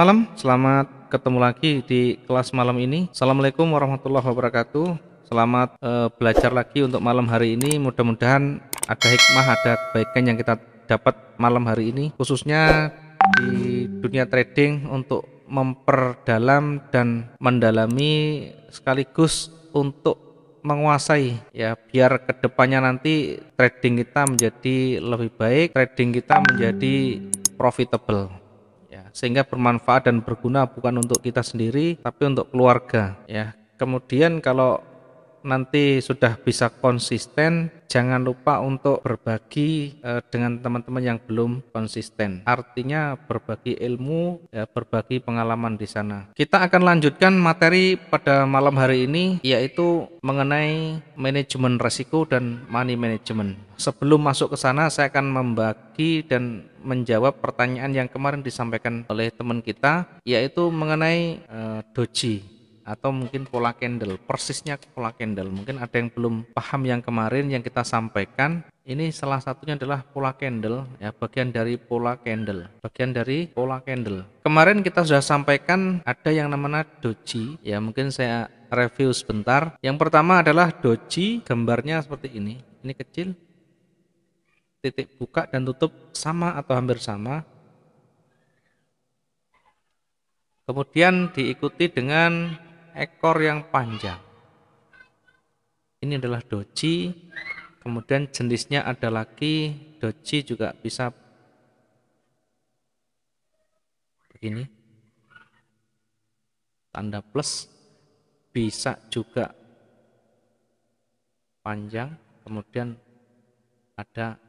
malam, selamat ketemu lagi di kelas malam ini. Assalamualaikum warahmatullahi wabarakatuh. Selamat uh, belajar lagi untuk malam hari ini. Mudah-mudahan ada hikmah, ada kebaikan yang kita dapat malam hari ini, khususnya di dunia trading untuk memperdalam dan mendalami sekaligus untuk menguasai ya biar kedepannya nanti trading kita menjadi lebih baik trading kita menjadi profitable sehingga bermanfaat dan berguna bukan untuk kita sendiri tapi untuk keluarga ya kemudian kalau nanti sudah bisa konsisten, jangan lupa untuk berbagi eh, dengan teman-teman yang belum konsisten. Artinya berbagi ilmu, ya, berbagi pengalaman di sana. Kita akan lanjutkan materi pada malam hari ini yaitu mengenai manajemen resiko dan money management. Sebelum masuk ke sana, saya akan membagi dan menjawab pertanyaan yang kemarin disampaikan oleh teman kita yaitu mengenai e, doji atau mungkin pola candle persisnya pola candle mungkin ada yang belum paham yang kemarin yang kita sampaikan ini salah satunya adalah pola candle ya bagian dari pola candle bagian dari pola candle kemarin kita sudah sampaikan ada yang namanya doji ya mungkin saya review sebentar yang pertama adalah doji gambarnya seperti ini ini kecil titik buka dan tutup sama atau hampir sama. Kemudian diikuti dengan ekor yang panjang. Ini adalah doji, kemudian jenisnya ada lagi, doji juga bisa begini. Tanda plus bisa juga panjang, kemudian ada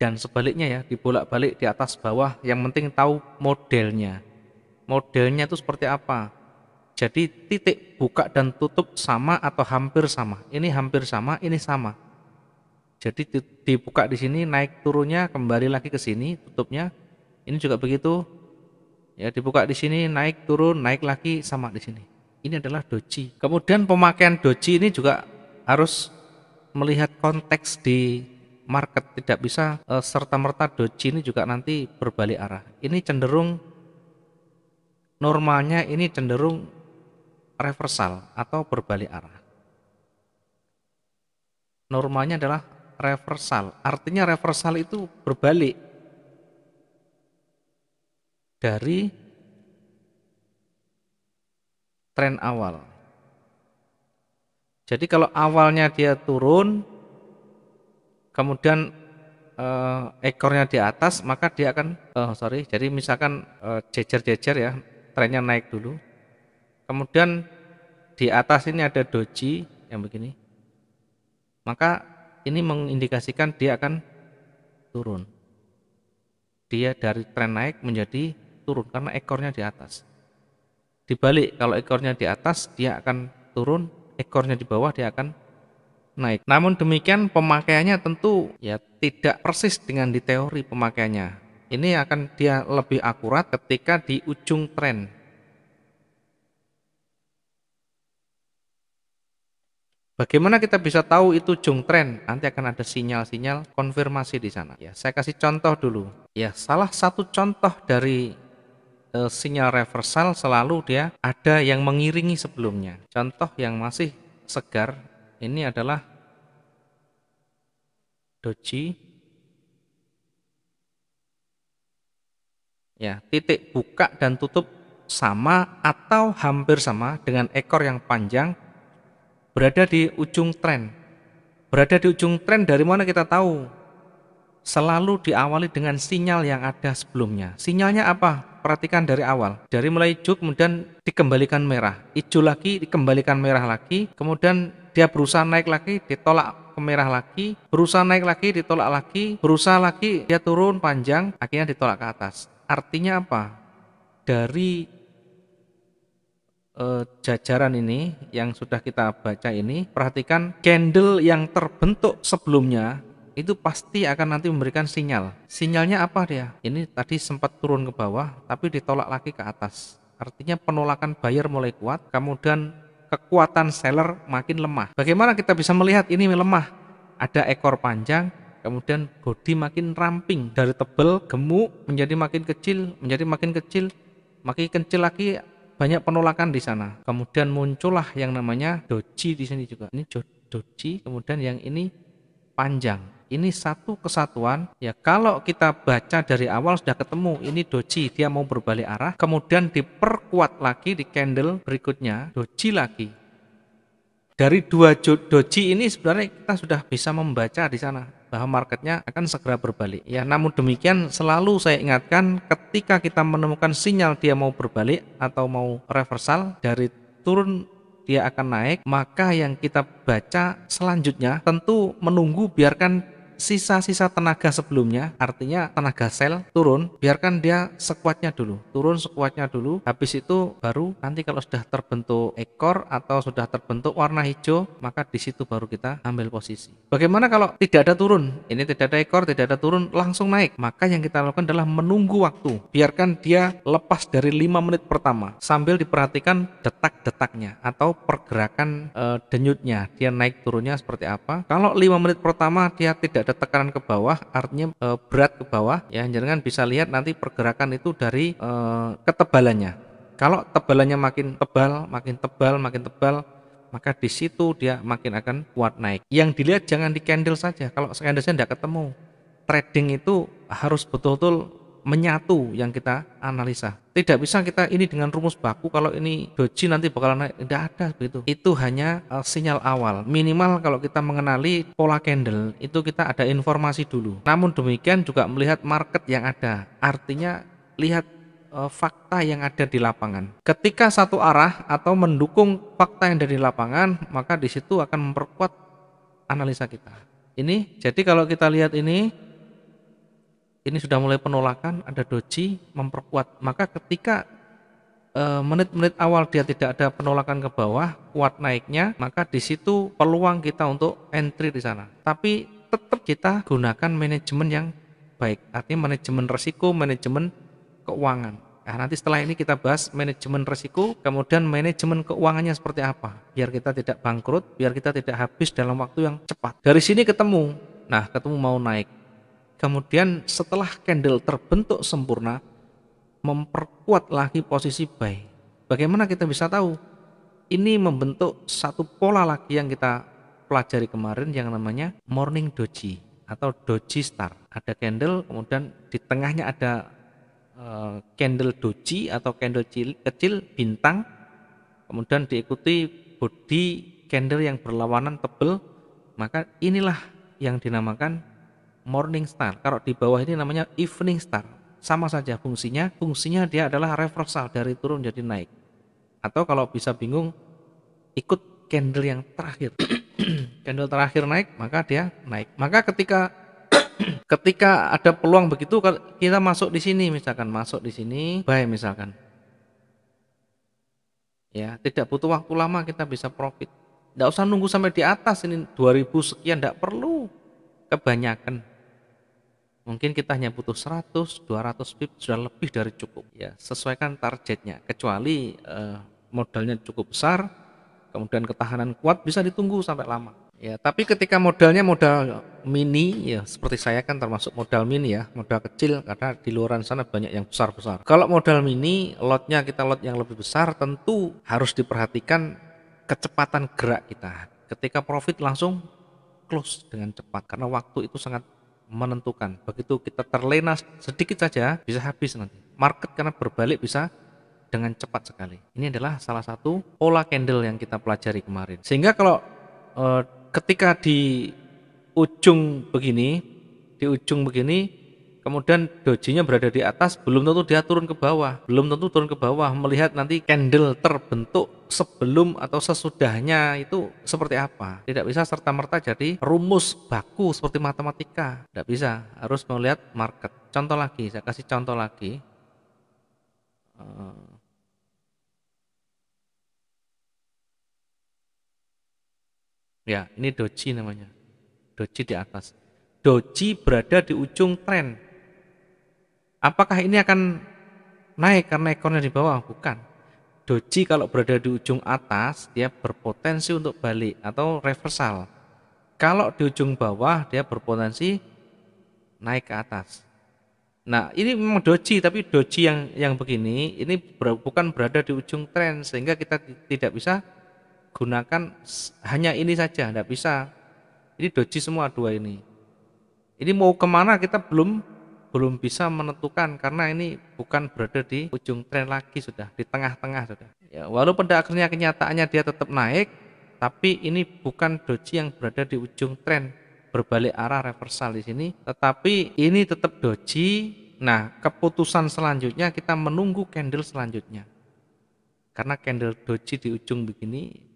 dan sebaliknya ya dibolak-balik di atas bawah yang penting tahu modelnya modelnya itu seperti apa jadi titik buka dan tutup sama atau hampir sama ini hampir sama ini sama jadi dibuka di sini naik turunnya kembali lagi ke sini tutupnya ini juga begitu ya dibuka di sini naik turun naik lagi sama di sini ini adalah doji kemudian pemakaian doji ini juga harus melihat konteks di market tidak bisa uh, e, serta merta doji ini juga nanti berbalik arah. Ini cenderung normalnya ini cenderung reversal atau berbalik arah. Normalnya adalah reversal. Artinya reversal itu berbalik dari tren awal. Jadi kalau awalnya dia turun, kemudian uh, ekornya di atas maka dia akan oh sorry jadi misalkan eh, jejer-jejer ya trennya naik dulu kemudian di atas ini ada doji yang begini maka ini mengindikasikan dia akan turun dia dari tren naik menjadi turun karena ekornya di atas dibalik kalau ekornya di atas dia akan turun ekornya di bawah dia akan naik. Namun demikian pemakaiannya tentu ya tidak persis dengan di teori pemakaiannya. Ini akan dia lebih akurat ketika di ujung tren. Bagaimana kita bisa tahu itu ujung tren? Nanti akan ada sinyal-sinyal konfirmasi di sana. Ya, saya kasih contoh dulu. Ya, salah satu contoh dari e, sinyal reversal selalu dia ada yang mengiringi sebelumnya. Contoh yang masih segar ini adalah doji ya titik buka dan tutup sama atau hampir sama dengan ekor yang panjang berada di ujung tren berada di ujung tren dari mana kita tahu selalu diawali dengan sinyal yang ada sebelumnya sinyalnya apa perhatikan dari awal dari mulai hijau kemudian dikembalikan merah hijau lagi dikembalikan merah lagi kemudian dia berusaha naik lagi ditolak merah lagi, berusaha naik lagi, ditolak lagi, berusaha lagi, dia turun panjang, akhirnya ditolak ke atas. Artinya apa? Dari eh, jajaran ini yang sudah kita baca ini, perhatikan candle yang terbentuk sebelumnya itu pasti akan nanti memberikan sinyal. Sinyalnya apa dia? Ini tadi sempat turun ke bawah, tapi ditolak lagi ke atas. Artinya penolakan buyer mulai kuat, kemudian kekuatan seller makin lemah. Bagaimana kita bisa melihat ini lemah? Ada ekor panjang, kemudian body makin ramping dari tebel, gemuk menjadi makin kecil, menjadi makin kecil, makin kecil lagi banyak penolakan di sana. Kemudian muncullah yang namanya doji di sini juga. Ini doji, kemudian yang ini panjang ini satu kesatuan. Ya kalau kita baca dari awal sudah ketemu ini doji dia mau berbalik arah, kemudian diperkuat lagi di candle berikutnya doji lagi. Dari dua doji ini sebenarnya kita sudah bisa membaca di sana bahwa marketnya akan segera berbalik. Ya, namun demikian selalu saya ingatkan ketika kita menemukan sinyal dia mau berbalik atau mau reversal dari turun dia akan naik, maka yang kita baca selanjutnya tentu menunggu biarkan sisa-sisa tenaga sebelumnya, artinya tenaga sel turun, biarkan dia sekuatnya dulu, turun sekuatnya dulu, habis itu baru nanti kalau sudah terbentuk ekor atau sudah terbentuk warna hijau, maka di situ baru kita ambil posisi. Bagaimana kalau tidak ada turun? Ini tidak ada ekor, tidak ada turun, langsung naik. Maka yang kita lakukan adalah menunggu waktu, biarkan dia lepas dari 5 menit pertama sambil diperhatikan detak-detaknya atau pergerakan e, denyutnya, dia naik turunnya seperti apa. Kalau 5 menit pertama dia tidak ada tekanan ke bawah artinya e, berat ke bawah ya jangan bisa lihat nanti pergerakan itu dari e, ketebalannya kalau tebalannya makin tebal makin tebal makin tebal maka di situ dia makin akan kuat naik yang dilihat jangan di candle saja kalau saja tidak ketemu trading itu harus betul-betul menyatu yang kita analisa. Tidak bisa kita ini dengan rumus baku kalau ini doji nanti bakalan naik. Tidak ada begitu. Itu hanya uh, sinyal awal. Minimal kalau kita mengenali pola candle itu kita ada informasi dulu. Namun demikian juga melihat market yang ada. Artinya lihat uh, fakta yang ada di lapangan. Ketika satu arah atau mendukung fakta yang ada di lapangan, maka di situ akan memperkuat analisa kita. Ini jadi kalau kita lihat ini ini sudah mulai penolakan, ada doji memperkuat. Maka ketika e, menit-menit awal dia tidak ada penolakan ke bawah, kuat naiknya, maka di situ peluang kita untuk entry di sana. Tapi tetap kita gunakan manajemen yang baik, artinya manajemen resiko, manajemen keuangan. Nah, nanti setelah ini kita bahas manajemen resiko, kemudian manajemen keuangannya seperti apa, biar kita tidak bangkrut, biar kita tidak habis dalam waktu yang cepat. Dari sini ketemu, nah ketemu mau naik, kemudian setelah candle terbentuk sempurna, memperkuat lagi posisi buy. Bagaimana kita bisa tahu? Ini membentuk satu pola lagi yang kita pelajari kemarin yang namanya morning doji atau doji star. Ada candle, kemudian di tengahnya ada eh, candle doji atau candle kecil bintang, kemudian diikuti body candle yang berlawanan tebel, maka inilah yang dinamakan morning star. Kalau di bawah ini namanya evening star. Sama saja fungsinya, fungsinya dia adalah reversal dari turun jadi naik. Atau kalau bisa bingung, ikut candle yang terakhir. candle terakhir naik, maka dia naik. Maka ketika ketika ada peluang begitu kita masuk di sini misalkan, masuk di sini baik misalkan. Ya, tidak butuh waktu lama kita bisa profit. Tidak usah nunggu sampai di atas ini 2000 sekian tidak perlu kebanyakan Mungkin kita hanya butuh 100, 200 pip sudah lebih dari cukup ya. Sesuaikan targetnya. Kecuali eh, modalnya cukup besar, kemudian ketahanan kuat bisa ditunggu sampai lama. Ya, tapi ketika modalnya modal mini ya seperti saya kan termasuk modal mini ya, modal kecil karena di luaran sana banyak yang besar-besar. Kalau modal mini, lotnya kita lot yang lebih besar tentu harus diperhatikan kecepatan gerak kita. Ketika profit langsung close dengan cepat karena waktu itu sangat menentukan. Begitu kita terlena sedikit saja bisa habis nanti. Market karena berbalik bisa dengan cepat sekali. Ini adalah salah satu pola candle yang kita pelajari kemarin. Sehingga kalau e, ketika di ujung begini, di ujung begini kemudian dojinya berada di atas, belum tentu dia turun ke bawah, belum tentu turun ke bawah melihat nanti candle terbentuk sebelum atau sesudahnya itu seperti apa. Tidak bisa serta-merta jadi rumus baku seperti matematika. Tidak bisa, harus melihat market. Contoh lagi, saya kasih contoh lagi. Eh. Ya, ini doji namanya. Doji di atas. Doji berada di ujung trend Apakah ini akan naik karena ekornya di bawah? Bukan. Doji kalau berada di ujung atas, dia berpotensi untuk balik atau reversal. Kalau di ujung bawah, dia berpotensi naik ke atas. Nah, ini memang doji, tapi doji yang yang begini ini ber, bukan berada di ujung tren sehingga kita tidak bisa gunakan hanya ini saja, tidak bisa. Ini doji semua dua ini. Ini mau kemana kita belum belum bisa menentukan karena ini bukan berada di ujung tren lagi sudah di tengah-tengah sudah ya walaupun pada akhirnya kenyataannya dia tetap naik tapi ini bukan doji yang berada di ujung tren berbalik arah reversal di sini tetapi ini tetap doji nah keputusan selanjutnya kita menunggu candle selanjutnya karena candle doji di ujung begini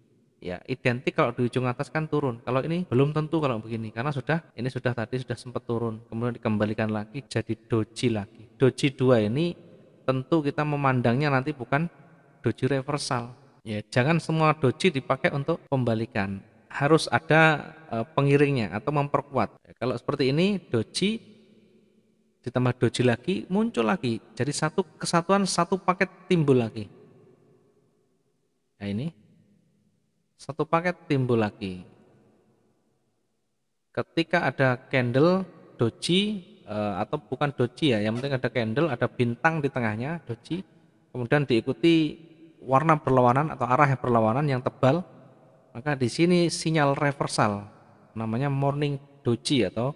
ya identik kalau di ujung atas kan turun kalau ini belum tentu kalau begini karena sudah ini sudah tadi sudah sempat turun kemudian dikembalikan lagi jadi doji lagi doji dua ini tentu kita memandangnya nanti bukan doji reversal ya jangan semua doji dipakai untuk pembalikan harus ada e, pengiringnya atau memperkuat ya, kalau seperti ini doji ditambah doji lagi muncul lagi jadi satu kesatuan satu paket timbul lagi nah ini satu paket timbul lagi. Ketika ada candle doji eh, atau bukan doji ya, yang penting ada candle, ada bintang di tengahnya doji, kemudian diikuti warna berlawanan atau arah yang berlawanan yang tebal, maka di sini sinyal reversal namanya morning doji atau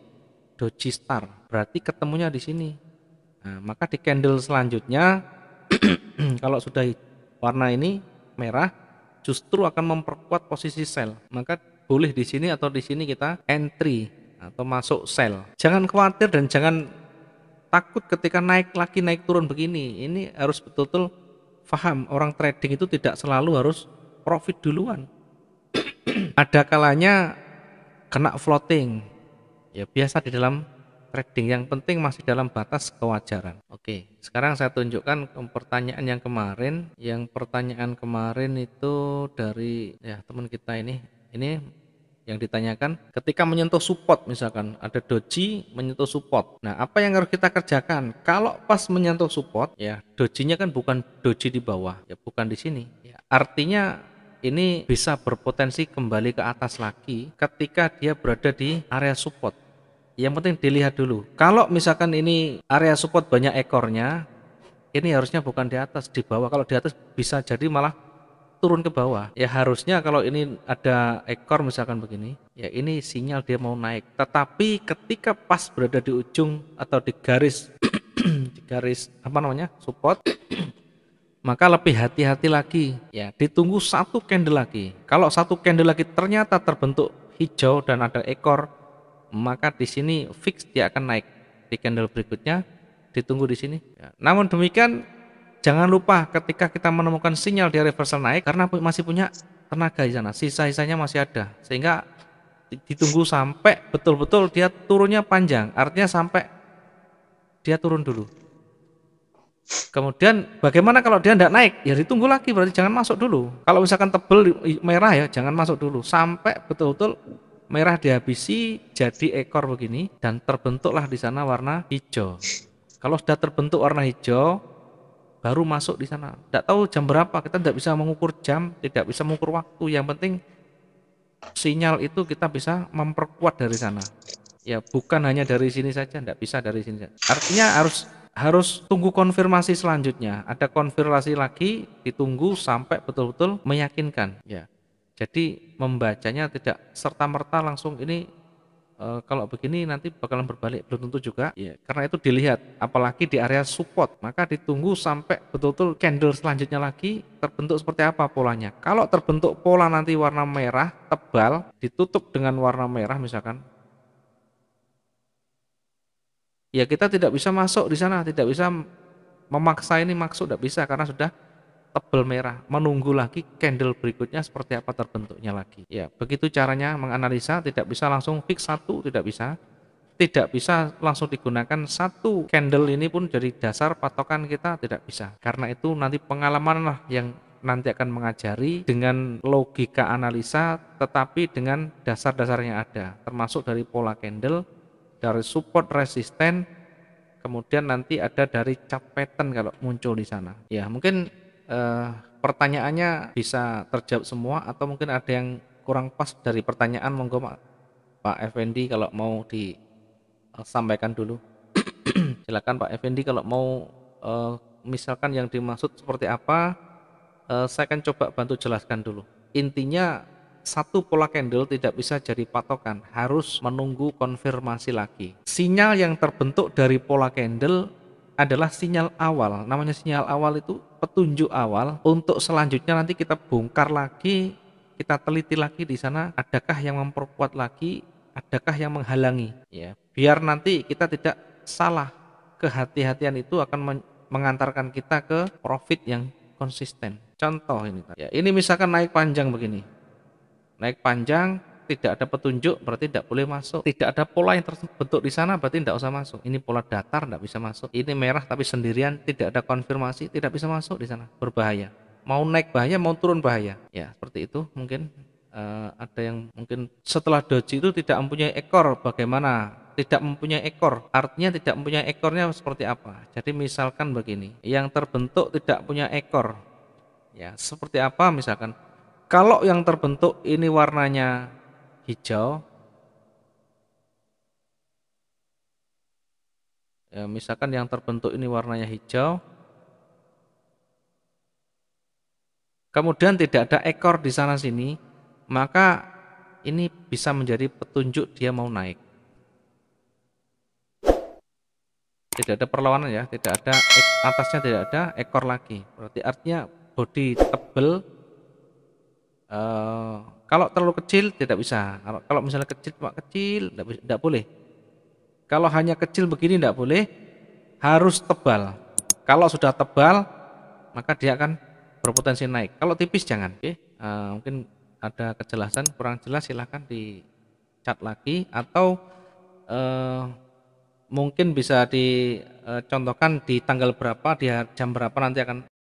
doji star. Berarti ketemunya di sini. Nah, maka di candle selanjutnya kalau sudah warna ini merah justru akan memperkuat posisi sell. Maka boleh di sini atau di sini kita entry atau masuk sell. Jangan khawatir dan jangan takut ketika naik lagi naik turun begini. Ini harus betul-betul paham orang trading itu tidak selalu harus profit duluan. Ada kalanya kena floating. Ya biasa di dalam trading yang penting masih dalam batas kewajaran. Oke, sekarang saya tunjukkan pertanyaan yang kemarin. Yang pertanyaan kemarin itu dari ya teman kita ini. Ini yang ditanyakan ketika menyentuh support misalkan ada doji menyentuh support nah apa yang harus kita kerjakan kalau pas menyentuh support ya dojinya kan bukan doji di bawah ya bukan di sini ya, artinya ini bisa berpotensi kembali ke atas lagi ketika dia berada di area support yang penting dilihat dulu kalau misalkan ini area support banyak ekornya ini harusnya bukan di atas di bawah kalau di atas bisa jadi malah turun ke bawah ya harusnya kalau ini ada ekor misalkan begini ya ini sinyal dia mau naik tetapi ketika pas berada di ujung atau di garis di garis apa namanya support maka lebih hati-hati lagi ya ditunggu satu candle lagi kalau satu candle lagi ternyata terbentuk hijau dan ada ekor maka di sini fix dia akan naik di candle berikutnya ditunggu di sini ya. namun demikian jangan lupa ketika kita menemukan sinyal dia reversal naik karena masih punya tenaga di sana sisa-sisanya masih ada sehingga ditunggu sampai betul-betul dia turunnya panjang artinya sampai dia turun dulu kemudian bagaimana kalau dia tidak naik ya ditunggu lagi berarti jangan masuk dulu kalau misalkan tebel merah ya jangan masuk dulu sampai betul-betul merah dihabisi jadi ekor begini dan terbentuklah di sana warna hijau. Kalau sudah terbentuk warna hijau baru masuk di sana. Tidak tahu jam berapa, kita tidak bisa mengukur jam, tidak bisa mengukur waktu. Yang penting sinyal itu kita bisa memperkuat dari sana. Ya bukan hanya dari sini saja, tidak bisa dari sini. Saja. Artinya harus harus tunggu konfirmasi selanjutnya. Ada konfirmasi lagi, ditunggu sampai betul-betul meyakinkan. Ya. Jadi membacanya tidak serta-merta langsung ini e, kalau begini nanti bakalan berbalik belum tentu juga. Ya, karena itu dilihat apalagi di area support, maka ditunggu sampai betul-betul candle selanjutnya lagi terbentuk seperti apa polanya. Kalau terbentuk pola nanti warna merah tebal ditutup dengan warna merah misalkan Ya kita tidak bisa masuk di sana, tidak bisa memaksa ini masuk tidak bisa karena sudah tebel merah, menunggu lagi candle berikutnya seperti apa terbentuknya lagi. Ya, begitu caranya menganalisa, tidak bisa langsung fix satu, tidak bisa. Tidak bisa langsung digunakan satu candle ini pun jadi dasar patokan kita tidak bisa. Karena itu nanti pengalaman lah yang nanti akan mengajari dengan logika analisa tetapi dengan dasar-dasarnya ada termasuk dari pola candle dari support resisten kemudian nanti ada dari cap pattern kalau muncul di sana ya mungkin eh, pertanyaannya bisa terjawab semua atau mungkin ada yang kurang pas dari pertanyaan monggo Pak, Pak Effendi kalau mau disampaikan eh, dulu. Silakan Pak Effendi kalau mau eh, misalkan yang dimaksud seperti apa eh, saya akan coba bantu jelaskan dulu. Intinya satu pola candle tidak bisa jadi patokan, harus menunggu konfirmasi lagi. Sinyal yang terbentuk dari pola candle adalah sinyal awal. Namanya sinyal awal itu petunjuk awal untuk selanjutnya nanti kita bongkar lagi kita teliti lagi di sana adakah yang memperkuat lagi adakah yang menghalangi ya biar nanti kita tidak salah kehati-hatian itu akan men mengantarkan kita ke profit yang konsisten contoh ini ya ini misalkan naik panjang begini naik panjang tidak ada petunjuk berarti tidak boleh masuk. Tidak ada pola yang terbentuk di sana berarti tidak usah masuk. Ini pola datar tidak bisa masuk. Ini merah tapi sendirian tidak ada konfirmasi tidak bisa masuk di sana. Berbahaya. Mau naik bahaya mau turun bahaya. Ya seperti itu mungkin uh, ada yang mungkin setelah doji itu tidak mempunyai ekor bagaimana tidak mempunyai ekor artinya tidak mempunyai ekornya seperti apa jadi misalkan begini yang terbentuk tidak punya ekor ya seperti apa misalkan kalau yang terbentuk ini warnanya hijau ya, misalkan yang terbentuk ini warnanya hijau kemudian tidak ada ekor di sana sini maka ini bisa menjadi petunjuk dia mau naik tidak ada perlawanan ya tidak ada atasnya tidak ada ekor lagi berarti artinya body tebel Uh, kalau terlalu kecil tidak bisa. Kalau, kalau misalnya kecil cuma kecil tidak, bisa, tidak boleh. Kalau hanya kecil begini tidak boleh, harus tebal. Kalau sudah tebal maka dia akan berpotensi naik. Kalau tipis jangan. Oke, uh, mungkin ada kejelasan kurang jelas silahkan di chat lagi atau uh, mungkin bisa dicontohkan eh, di tanggal berapa, di jam berapa nanti akan